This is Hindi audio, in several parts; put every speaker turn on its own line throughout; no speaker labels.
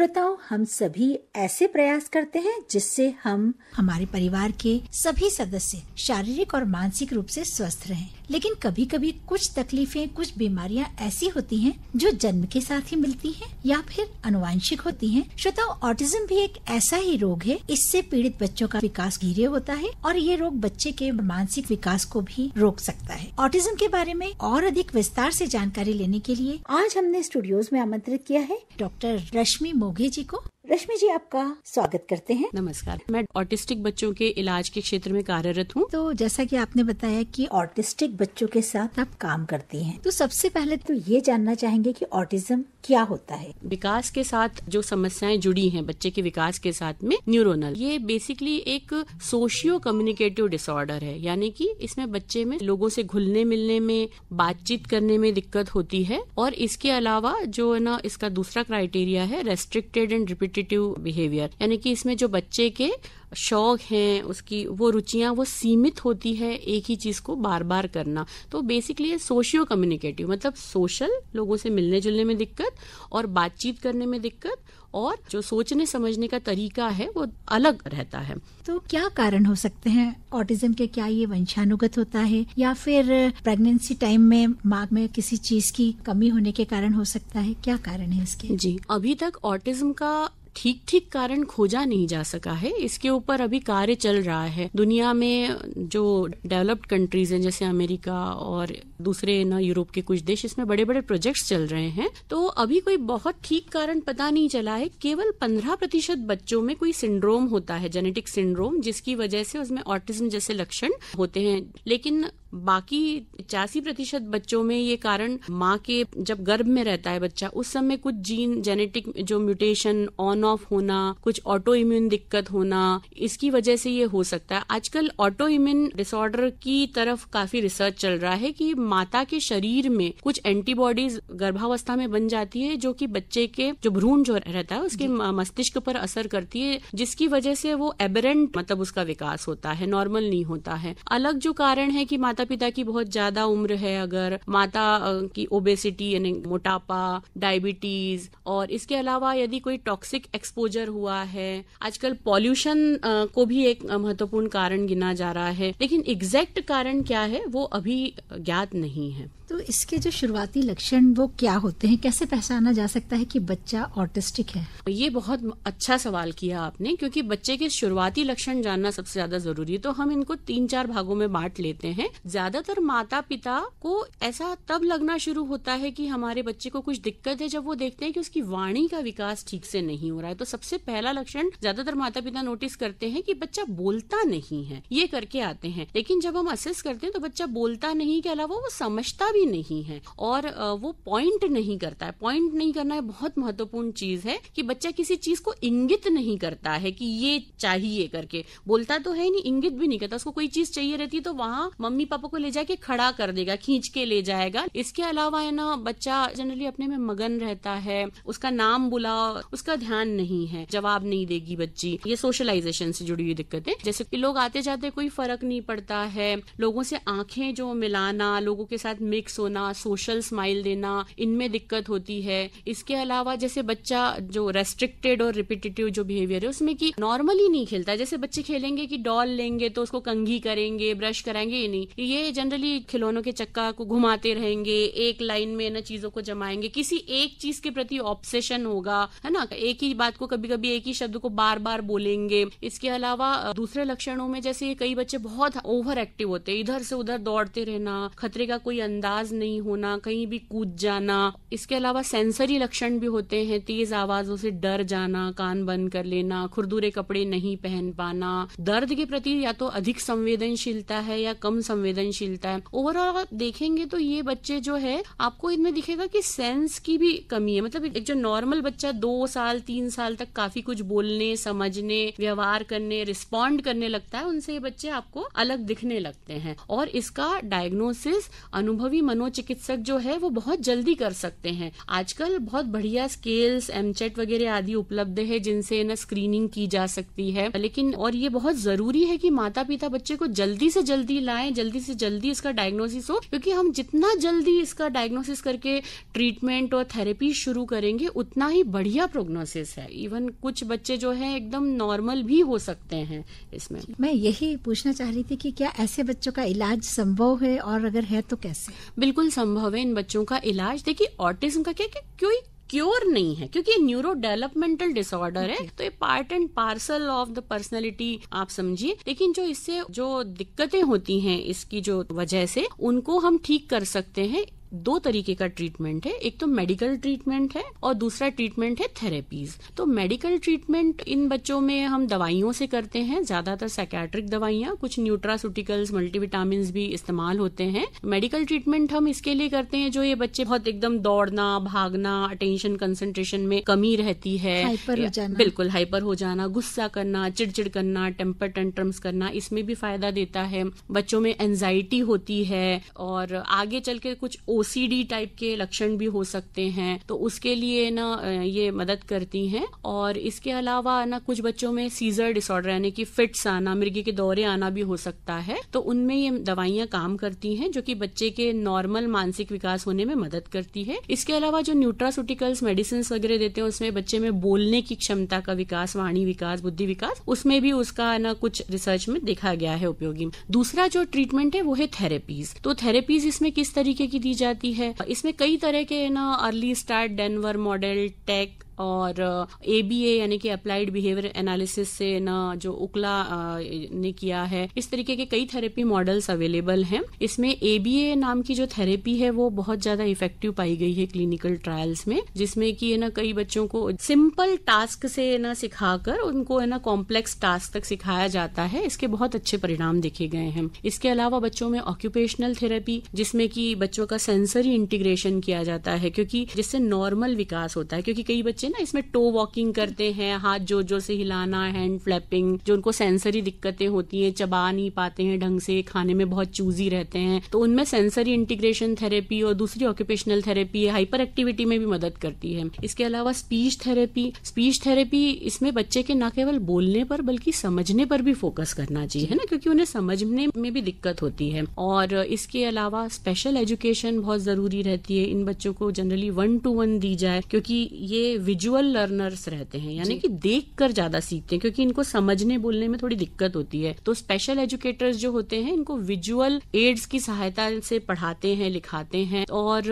श्रोताओं हम सभी ऐसे प्रयास करते हैं जिससे हम हमारे परिवार के सभी सदस्य शारीरिक और मानसिक रूप से स्वस्थ रहें लेकिन कभी कभी कुछ तकलीफें कुछ बीमारियां ऐसी होती हैं जो जन्म के साथ ही मिलती हैं या फिर अनुवांशिक होती हैं श्रोताओं ऑटिज्म भी एक ऐसा ही रोग है इससे पीड़ित बच्चों का विकास धीरे होता है और ये रोग बच्चे के मानसिक विकास को भी रोक सकता है ऑटिज्म के बारे में और अधिक विस्तार ऐसी जानकारी लेने के लिए आज हमने स्टूडियोज में आमंत्रित किया है डॉक्टर रश्मि मोघे जी को रश्मि जी आपका स्वागत करते हैं नमस्कार
मैं ऑटिस्टिक बच्चों के इलाज
के क्षेत्र में कार्यरत हूँ तो जैसा कि आपने बताया कि ऑटिस्टिक बच्चों के साथ आप काम करती हैं तो सबसे पहले तो ये जानना चाहेंगे कि ऑटिज्म क्या होता है
विकास के साथ जो समस्याएं जुड़ी हैं बच्चे के विकास के साथ में न्यूरोनल ये बेसिकली एक सोशियो कम्युनिकेटिव डिसऑर्डर है यानी की इसमें बच्चे में लोगो ऐसी घुलने मिलने में बातचीत करने में दिक्कत होती है और इसके अलावा जो है ना इसका दूसरा क्राइटेरिया है restricted and repeat competitive behaviour यानी कि इसमें जो बच्चे के शौक हैं उसकी वो रुचियां वो सीमित होती है एक ही चीज को बार बार करना तो बेसिकली ये सोशियो कम्युनिकेटिव मतलब सोशल लोगों से मिलने जुलने में दिक्कत और बातचीत करने में दिक्कत और जो सोचने समझने का तरीका है वो अलग रहता है
तो क्या कारण हो सकते हैं ऑटिज्म के क्या ये वंशानुगत होता है या फिर प्रेगनेंसी टाइम में माँ में किसी चीज की कमी होने के कारण हो सकता है क्या कारण है इसके जी अभी तक
ऑटिज्म का ठीक ठीक कारण खोजा नहीं जा सका है इसके ऊपर अभी कार्य चल रहा है दुनिया में जो डेवलप्ड कंट्रीज हैं जैसे अमेरिका और दूसरे ना यूरोप के कुछ देश इसमें बड़े बड़े प्रोजेक्ट्स चल रहे हैं तो अभी कोई बहुत ठीक कारण पता नहीं चला है केवल पंद्रह प्रतिशत बच्चों में कोई सिंड्रोम होता है जेनेटिक सिंड्रोम जिसकी वजह से उसमें ऑटिज्म जैसे लक्षण होते हैं लेकिन बाकी पचासी प्रतिशत बच्चों में ये कारण माँ के जब गर्भ में रहता है बच्चा उस समय कुछ जीन जेनेटिक जो म्यूटेशन ऑन टर्न ऑफ होना कुछ ऑटो इम्यून दिक्कत होना इसकी वजह से ये हो सकता है आजकल ऑटो इम्यून डिसऑर्डर की तरफ काफी रिसर्च चल रहा है कि माता के शरीर में कुछ एंटीबॉडीज गर्भावस्था में बन जाती है जो कि बच्चे के जो भ्रूण जो रहता है उसके मस्तिष्क पर असर करती है जिसकी वजह से वो एबरेंट मतलब उसका विकास होता है नॉर्मल नहीं होता है अलग जो कारण है कि माता पिता की बहुत ज्यादा उम्र है अगर माता की ओबेसिटी यानी मोटापा डायबिटीज और इसके अलावा यदि कोई टॉक्सिक एक्सपोजर हुआ है आजकल पॉल्यूशन को भी एक महत्वपूर्ण कारण गिना जा रहा है लेकिन एग्जैक्ट कारण क्या है वो अभी ज्ञात नहीं है तो
इसके जो शुरुआती लक्षण वो क्या होते हैं कैसे पहचाना जा सकता है कि बच्चा ऑटिस्टिक है
ये बहुत अच्छा सवाल किया आपने क्योंकि बच्चे के शुरुआती लक्षण जानना सबसे ज्यादा जरूरी है तो हम इनको तीन चार भागों में बांट लेते हैं ज्यादातर माता पिता को ऐसा तब लगना शुरू होता है कि हमारे बच्चे को कुछ दिक्कत है जब वो देखते हैं कि उसकी वाणी का विकास ठीक से नहीं हुआ रहा है तो सबसे पहला लक्षण ज्यादातर माता पिता नोटिस करते हैं कि बच्चा बोलता नहीं है ये करके आते हैं लेकिन जब हम असेस करते हैं तो बच्चा बोलता नहीं के अलावा वो समझता भी नहीं है और वो पॉइंट नहीं करता है पॉइंट नहीं करना है बहुत महत्वपूर्ण चीज है कि बच्चा किसी चीज को इंगित नहीं करता है कि ये चाहिए करके बोलता तो है नहीं इंगित भी नहीं करता उसको कोई चीज चाहिए रहती है तो वहाँ मम्मी पापा को ले जाके खड़ा कर देगा खींच के ले जाएगा इसके अलावा है ना बच्चा जनरली अपने में मगन रहता है उसका नाम बुलाओ उसका ध्यान ज्ञान नहीं है जवाब नहीं देगी बच्ची ये सोशलाइजेशन से जुड़ी हुई दिक्कत है जैसे कि लोग आते जाते कोई फर्क नहीं पड़ता है लोगों से आंखें जो मिलाना लोगों के साथ मिक्स होना सोशल स्माइल देना इनमें दिक्कत होती है इसके अलावा जैसे बच्चा जो रेस्ट्रिक्टेड और रिपीटेटिव जो बिहेवियर है उसमें कि नॉर्मली नहीं खेलता जैसे बच्चे खेलेंगे कि डॉल लेंगे तो उसको कंघी करेंगे ब्रश कराएंगे ये नहीं ये जनरली खिलौनों के चक्का को घुमाते रहेंगे एक लाइन में ना चीजों को जमाएंगे किसी एक चीज के प्रति ऑब्सेशन होगा है ना एक ही बात को कभी कभी एक ही शब्द को बार बार बोलेंगे इसके अलावा दूसरे लक्षणों में जैसे कई बच्चे बहुत ओवर एक्टिव होते हैं इधर से उधर दौड़ते रहना खतरे का कोई अंदाज नहीं होना कहीं भी कूद जाना इसके अलावा सेंसरी लक्षण भी होते हैं तेज आवाजों से डर जाना कान बंद कर लेना खुरदुरे कपड़े नहीं पहन पाना दर्द के प्रति या तो अधिक संवेदनशीलता है या कम संवेदनशीलता है ओवरऑल देखेंगे तो ये बच्चे जो है आपको इनमें दिखेगा कि सेंस की भी कमी है मतलब एक जो नॉर्मल बच्चा दो साल तीन साल तक काफी कुछ बोलने समझने व्यवहार करने रिस्पॉन्ड करने लगता है उनसे ये बच्चे आपको अलग दिखने लगते हैं और इसका डायग्नोसिस अनुभवी मनोचिकित्सक जो है वो बहुत जल्दी कर सकते हैं आजकल बहुत बढ़िया स्केल्स एमचेट वगैरह आदि उपलब्ध है जिनसे ना स्क्रीनिंग की जा सकती है लेकिन और ये बहुत जरूरी है कि माता पिता बच्चे को जल्दी से जल्दी लाए जल्दी से जल्दी इसका डायग्नोसिस हो क्योंकि हम जितना जल्दी इसका डायग्नोसिस करके ट्रीटमेंट और थेरेपी शुरू करेंगे उतना ही बढ़िया प्रोग्नोसिस है है इवन कुछ बच्चे जो है एकदम नॉर्मल भी हो सकते हैं इसमें मैं यही पूछना चाह रही थी कि क्या ऐसे बच्चों का इलाज संभव है और अगर है तो कैसे बिल्कुल संभव है इन बच्चों का इलाज देखिए ऑटिज्म का क्या क्यों क्योर नहीं है क्योंकि न्यूरो डेवलपमेंटल डिसऑर्डर है तो ये part and parcel of the personality आप समझिए लेकिन जो इससे जो दिक्कतें होती हैं इसकी जो वजह से उनको हम ठीक कर सकते हैं दो तरीके का ट्रीटमेंट है एक तो मेडिकल ट्रीटमेंट है और दूसरा ट्रीटमेंट है थेरेपीज तो मेडिकल ट्रीटमेंट इन बच्चों में हम दवाइयों से करते हैं ज्यादातर साइकेट्रिक दवाइयां कुछ न्यूट्रासूटिकल्स मल्टीविटामिन भी इस्तेमाल होते हैं मेडिकल ट्रीटमेंट हम इसके लिए करते हैं जो ये बच्चे बहुत एकदम दौड़ना भागना अटेंशन कंसेंट्रेशन में कमी रहती है हाइपर हो जाना बिल्कुल हाइपर हो जाना गुस्सा करना चिड़चिड़ करना टेम्पर टेंट्रम्स करना इसमें भी फायदा देता है बच्चों में एंजाइटी होती है और आगे चल के कुछ ओ ओसीडी टाइप के लक्षण भी हो सकते हैं तो उसके लिए ना ये मदद करती हैं और इसके अलावा ना कुछ बच्चों में सीजर डिसऑर्डर यानी कि फिट्स आना मिर्गी के दौरे आना भी हो सकता है तो उनमें ये दवाइयां काम करती हैं जो कि बच्चे के नॉर्मल मानसिक विकास होने में मदद करती है इसके अलावा जो न्यूट्रासूटिकल्स मेडिसिन वगैरह देते हैं उसमें बच्चे में बोलने की क्षमता का विकास वाणी विकास बुद्धि विकास उसमें भी उसका ना कुछ रिसर्च में देखा गया है उपयोगी दूसरा जो ट्रीटमेंट है वो है थेरेपीज तो थेरेपीज इसमें किस तरीके की दी जाए जाती है इसमें कई तरह के ना early start Denver model tech और ए बी ए यानी कि अप्लाइड बिहेवियर एनालिसिस से ना जो उकला ने किया है इस तरीके के कई थेरेपी मॉडल्स अवेलेबल हैं इसमें ए बी ए नाम की जो थेरेपी है वो बहुत ज्यादा इफेक्टिव पाई गई है क्लिनिकल ट्रायल्स में जिसमें कि ना कई बच्चों को सिंपल टास्क से ना सिखाकर उनको है ना कॉम्प्लेक्स टास्क तक सिखाया जाता है इसके बहुत अच्छे परिणाम देखे गए हैं इसके अलावा बच्चों में ऑक्यूपेशनल थेरेपी जिसमें कि बच्चों का सेंसरी इंटीग्रेशन किया जाता है क्योंकि जिससे नॉर्मल विकास होता है क्योंकि कई बच्चे ना इसमें टो वॉकिंग करते हैं हाथ जोर जोर से हिलाना हैंड फ्लैपिंग जो उनको सेंसरी दिक्कतें होती हैं चबा नहीं पाते हैं ढंग से खाने में बहुत चूजी रहते हैं तो उनमें सेंसरी इंटीग्रेशन थेरेपी और दूसरी ऑक्यूपेशनल थेरेपी हाइपर एक्टिविटी में भी मदद करती है इसके अलावा स्पीच थेरेपी स्पीच थेरेपी इसमें बच्चे के न केवल बोलने पर बल्कि समझने पर भी फोकस करना चाहिए है ना क्योंकि उन्हें समझने में भी दिक्कत होती है और इसके अलावा स्पेशल एजुकेशन बहुत जरूरी रहती है इन बच्चों को जनरली वन टू वन दी जाए क्योंकि ये विजुअल लर्नर्स रहते हैं यानी कि देख कर ज्यादा सीखते हैं क्योंकि इनको समझने बोलने में थोड़ी दिक्कत होती है तो स्पेशल एजुकेटर्स जो होते हैं इनको विजुअल एड्स की सहायता से पढ़ाते हैं लिखाते हैं और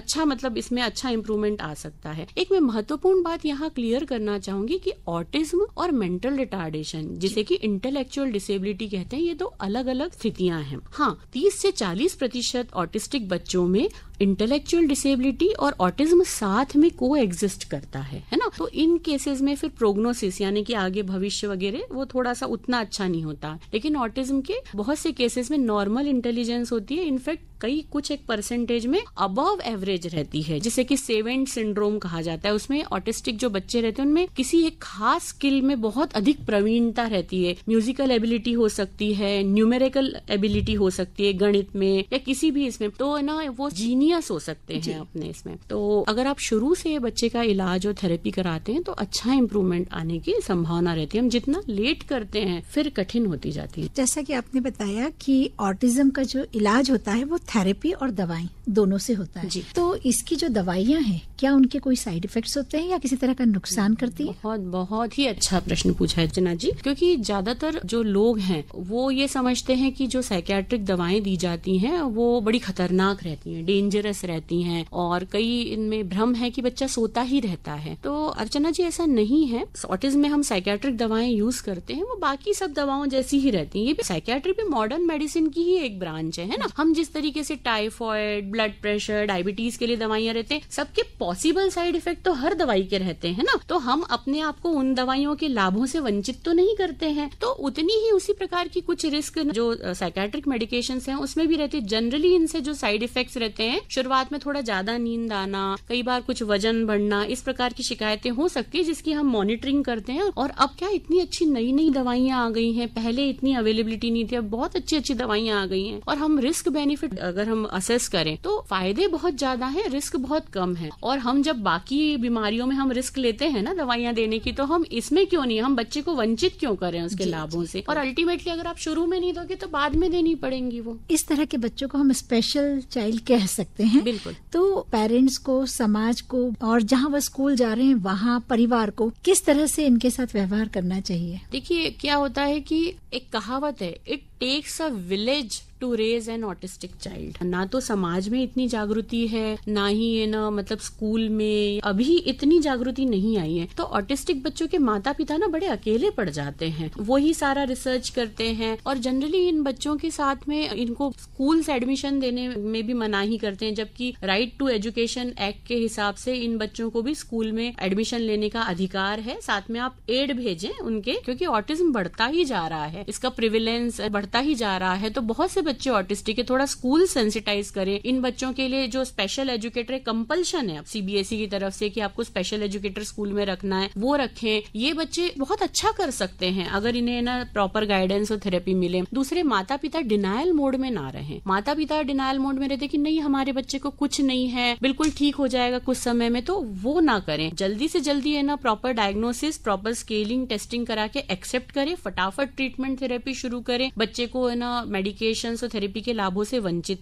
अच्छा मतलब इसमें अच्छा इम्प्रूवमेंट आ सकता है एक मैं महत्वपूर्ण बात यहाँ क्लियर करना चाहूंगी कि ऑटिज्म और मेंटल रिटार्डेशन जिसे कि इंटेलेक्चुअल डिसेबिलिटी कहते हैं ये दो अलग अलग स्थितियां हैं हाँ तीस से चालीस प्रतिशत ऑटिस्टिक बच्चों में इंटेलेक्चुअल डिसेबिलिटी और ऑटिज्म साथ में को एग्जिस्ट कर करता है है ना तो इन केसेस में फिर प्रोग्नोसिस यानी कि आगे भविष्य वगैरह वो थोड़ा सा उतना अच्छा नहीं होता लेकिन ऑटिज्म के बहुत से केसेस में नॉर्मल इंटेलिजेंस होती है इनफैक्ट कई कुछ एक परसेंटेज में अबव एवरेज रहती है जिसे कि सेवेंट सिंड्रोम कहा जाता है उसमें ऑटिस्टिक जो बच्चे रहते हैं उनमें किसी एक खास स्किल में बहुत अधिक प्रवीणता रहती है म्यूजिकल एबिलिटी हो सकती है न्यूमेरिकल एबिलिटी हो सकती है गणित में या किसी भी इसमें तो ना वो जीनियस हो सकते हैं अपने इसमें तो अगर आप शुरू से बच्चे का इलाज और थेरेपी कराते हैं तो अच्छा इम्प्रूवमेंट आने की संभावना रहती है हम जितना लेट करते हैं फिर कठिन होती जाती है
जैसा कि आपने बताया कि ऑटिज्म का जो इलाज होता है वो थेरेपी और दवाई दोनों से होता है जी। तो इसकी जो दवाइयाँ हैं क्या उनके कोई साइड इफेक्ट्स होते हैं या किसी तरह का नुकसान
करती है बहुत बहुत ही अच्छा प्रश्न पूछा है जना जी क्योंकि ज्यादातर जो लोग हैं वो ये समझते हैं कि जो साइकेट्रिक दवाएं दी जाती हैं वो बड़ी खतरनाक रहती हैं डेंजरस रहती हैं और कई इनमें भ्रम है कि बच्चा सोता ही रहता है तो अर्चना जी ऐसा नहीं है ऑटिज्म में हम साइकेट्रिक दवाएं यूज करते हैं वो बाकी सब दवाओं जैसी ही रहती है ये साइकेट्री भी मॉडर्न मेडिसिन की ही एक ब्रांच है ना हम जिस तरीके जैसे टाइफॉइड ब्लड प्रेशर डायबिटीज के लिए दवाइयां रहते हैं सबके पॉसिबल साइड इफेक्ट तो हर दवाई के रहते हैं ना तो हम अपने आप को उन दवाइयों के लाभों से वंचित तो नहीं करते हैं तो उतनी ही उसी प्रकार की कुछ रिस्क जो साइकेट्रिक मेडिकेशन है उसमें भी रहती है जनरली इनसे जो साइड इफेक्ट रहते हैं शुरुआत में थोड़ा ज्यादा नींद आना कई बार कुछ वजन बढ़ना इस प्रकार की शिकायतें हो सकती है जिसकी हम मॉनिटरिंग करते हैं और अब क्या इतनी अच्छी नई नई दवाइयां आ गई हैं पहले इतनी अवेलेबिलिटी नहीं थी अब बहुत अच्छी अच्छी दवाइयां आ गई हैं और हम रिस्क बेनिफिट अगर हम असेस करें तो फायदे बहुत ज्यादा है रिस्क बहुत कम है और हम जब बाकी बीमारियों में हम रिस्क लेते हैं ना दवाइयाँ देने की तो हम इसमें क्यों नहीं हम बच्चे को वंचित क्यों करें उसके लाभों से और अल्टीमेटली अगर आप शुरू में नहीं दोगे तो
बाद में देनी पड़ेंगी वो इस तरह के बच्चों को हम स्पेशल चाइल्ड कह सकते हैं बिल्कुल तो पेरेंट्स को समाज को और जहाँ वह स्कूल जा रहे हैं वहाँ परिवार को किस तरह से इनके साथ व्यवहार करना चाहिए
देखिए क्या होता है कि एक कहावत है it takes a village to raise an autistic child ना तो समाज में इतनी जागृति है ना ही ये ना मतलब स्कूल में अभी इतनी जागृति नहीं आई है तो ऑटिस्टिक बच्चों के माता पिता ना बड़े अकेले पड़ जाते हैं वो ही सारा रिसर्च करते हैं और जनरली इन बच्चों के साथ में इनको स्कूल से एडमिशन देने में भी मना ही करते हैं जबकि राइट टू एजुकेशन एक्ट के हिसाब से इन बच्चों को भी स्कूल में एडमिशन लेने का अधिकार है साथ में आप एड भेजें उनके क्योंकि ऑटिज्म बढ़ता ही जा रहा है इसका प्रिविलेंस बढ़ता ही जा रहा है तो बहुत से बच्चे ऑटिस्टिक है थोड़ा स्कूल सेंसिटाइज करें इन बच्चों के लिए जो स्पेशल एजुकेटर कंपल्शन है सीबीएसई की तरफ से कि आपको स्पेशल एजुकेटर स्कूल में रखना है वो रखें ये बच्चे बहुत अच्छा कर सकते हैं अगर इन्हें ना प्रॉपर गाइडेंस और थेरेपी मिले दूसरे माता पिता डिनायल मोड में ना रहे माता पिता डिनायल मोड में रहते कि नहीं हमारे बच्चे को कुछ नहीं है बिल्कुल ठीक हो जाएगा कुछ समय में तो वो ना करें जल्दी से जल्दी है ना proper diagnosis proper scaling testing करा के एक्सेप्ट करें फटाफट ट्रीटमेंट थेरेपी शुरू करें बच्चे को है ना मेडिकेशन थेरेपी के लाभों से वंचित न